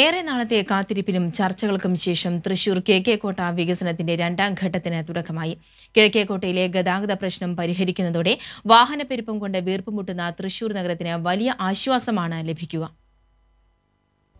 ഏറെ നാളത്തെ കാത്തിരിപ്പിനും ചർച്ചകൾക്കും ശേഷം തൃശൂർ കിഴക്കേക്കോട്ട വികസനത്തിന്റെ രണ്ടാം ഘട്ടത്തിന് തുടക്കമായി കിഴക്കേക്കോട്ടയിലെ ഗതാഗത പ്രശ്നം പരിഹരിക്കുന്നതോടെ വാഹനപ്പെരുപ്പം കൊണ്ട് വീർപ്പുമുട്ടുന്ന തൃശൂർ നഗരത്തിന് വലിയ ആശ്വാസമാണ് ലഭിക്കുക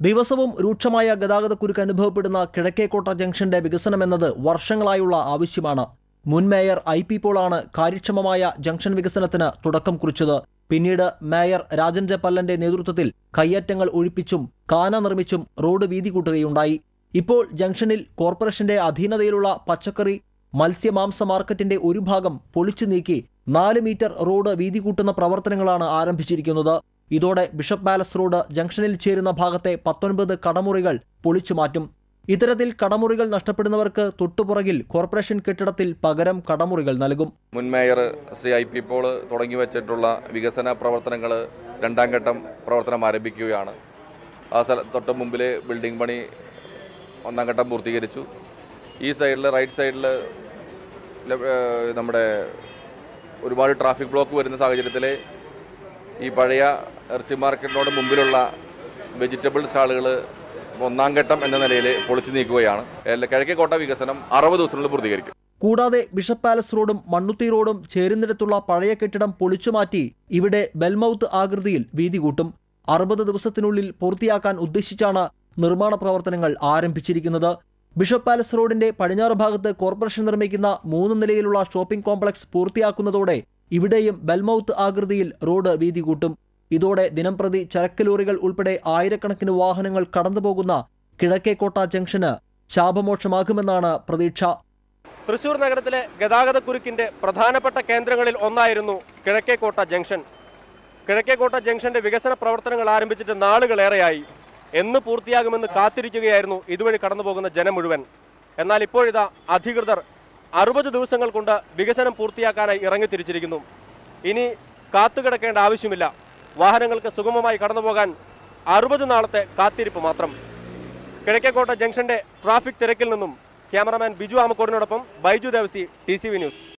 ദിവസവും രൂക്ഷമായ ഗതാഗതക്കുരുക്ക് അനുഭവപ്പെടുന്ന കിഴക്കേക്കോട്ട ജംഗ്ഷന്റെ വികസനമെന്നത് വർഷങ്ങളായുള്ള ആവശ്യമാണ് മുൻ മേയർ ഐ പി പോളാണ് കാര്യക്ഷമമായ ജംഗ്ഷൻ വികസനത്തിന് തുടക്കം കുറിച്ചത് പിന്നീട് മേയർ രാജൻ ജപ്പല്ലന്റെ നേതൃത്വത്തിൽ കയ്യേറ്റങ്ങൾ ഒഴിപ്പിച്ചും കാന നിർമ്മിച്ചും റോഡ് വീതി കൂട്ടുകയുണ്ടായി ഇപ്പോൾ ജംഗ്ഷനിൽ കോർപ്പറേഷന്റെ അധീനതയിലുള്ള പച്ചക്കറി മത്സ്യമാംസ മാർക്കറ്റിന്റെ ഒരു ഭാഗം പൊളിച്ചു നീക്കി നാല് മീറ്റർ റോഡ് വീതി കൂട്ടുന്ന പ്രവർത്തനങ്ങളാണ് ആരംഭിച്ചിരിക്കുന്നത് ഇതോടെ ബിഷപ്പ് പാലസ് റോഡ് ജംഗ്ഷനിൽ ചേരുന്ന ഭാഗത്തെ പത്തൊൻപത് കടമുറികൾ പൊളിച്ചു മാറ്റും ഇത്തരത്തിൽ കടമുറികൾ നഷ്ടപ്പെടുന്നവർക്ക് തൊട്ടുപുറകിൽ കോർപ്പറേഷൻ കെട്ടിടത്തിൽ പകരം കടമുറികൾ നൽകും മുൻ mayor Shri I P Paul തുടങ്ങി വച്ചിട്ടുള്ള വികസന പ്രവർത്തനങ്ങൾ രണ്ടാം ഘട്ടം പ്രവർത്തനം ആരംഭിക്കുകയാണ് ആ സ്ഥല തൊട്ട് മുമ്പിൽ ബിൽഡിംഗ് പണി ഒന്നാം ഘട്ടം പൂർത്തീകരിച്ചു ഈ സൈഡിൽ റൈറ്റ് സൈഡിൽ നമ്മുടെ ഒരുപാട് ട്രാഫിക് ബ്ലോക്ക് വരുന്ന സാഹചര്യത്തിൽ ഈ പഴയ ഇറച്ചി മാർക്കറ്റിനോട് മുമ്പിലുള്ള വെജിറ്റബിൾ സ്റ്റാളുകൾ ഒന്നാം ഘട്ടം എന്ന നിലയിൽ പൊളിച്ചു നീക്കുകയാണ് കിഴക്കേക്കോട്ട വികസനം അറുപത് ദിവസത്തിനുള്ളിൽ പൂർത്തീകരിക്കും കൂടാതെ ബിഷപ്പ് പാലസ് റോഡും മണ്ണുത്തി റോഡും ചേരുന്നിടത്തുള്ള പഴയ കെട്ടിടം പൊളിച്ചുമാറ്റി ഇവിടെ ബെൽമൌത്ത് ആകൃതിയിൽ വീതി കൂട്ടും അറുപത് ദിവസത്തിനുള്ളിൽ പൂർത്തിയാക്കാൻ ഉദ്ദേശിച്ചാണ് നിർമ്മാണ പ്രവർത്തനങ്ങൾ ആരംഭിച്ചിരിക്കുന്നത് ബിഷപ്പ് പാലസ് റോഡിന്റെ പടിഞ്ഞാറ് ഭാഗത്ത് കോർപ്പറേഷൻ നിർമ്മിക്കുന്ന മൂന്ന് നിലയിലുള്ള ഷോപ്പിംഗ് കോംപ്ലക്സ് പൂർത്തിയാക്കുന്നതോടെ ഇവിടെയും ബെൽമൌത്ത് ആകൃതിയിൽ റോഡ് വീതി കൂട്ടും ഇതോടെ ദിനംപ്രതി ചരക്ക് ലോറികൾ ഉൾപ്പെടെ ആയിരക്കണക്കിന് വാഹനങ്ങൾ കടന്നുപോകുന്ന കിഴക്കേക്കോട്ട ജംഗ്ഷന് ശാപമോക്ഷമാകുമെന്നാണ് പ്രതീക്ഷ തൃശൂർ നഗരത്തിലെ ഗതാഗത കുരുക്കിന്റെ പ്രധാനപ്പെട്ട കേന്ദ്രങ്ങളിൽ ഒന്നായിരുന്നു കിഴക്കേക്കോട്ട ജംഗ്ഷൻ കിഴക്കേക്കോട്ട ജംഗ്ഷന്റെ വികസന പ്രവർത്തനങ്ങൾ ആരംഭിച്ചിട്ട് നാളുകളേറെയായി എന്ന് പൂർത്തിയാകുമെന്ന് കാത്തിരിക്കുകയായിരുന്നു ഇതുവഴി കടന്നുപോകുന്ന ജനം മുഴുവൻ എന്നാൽ ഇപ്പോഴിതാ അധികൃതർ അറുപത് ദിവസങ്ങൾ കൊണ്ട് വികസനം പൂർത്തിയാക്കാനായി ഇറങ്ങിത്തിരിച്ചിരിക്കുന്നു ഇനി കാത്തുകിടക്കേണ്ട ആവശ്യമില്ല വാഹനങ്ങൾക്ക് സുഗമമായി കടന്നുപോകാൻ അറുപത് നാളത്തെ കാത്തിരിപ്പ് മാത്രം കിഴക്കേക്കോട്ട ജംഗ്ഷന്റെ ട്രാഫിക് തിരക്കിൽ നിന്നും ക്യാമറാമാൻ ബിജു ആമക്കോടിനോടൊപ്പം ബൈജു ദേവസി ടി ന്യൂസ്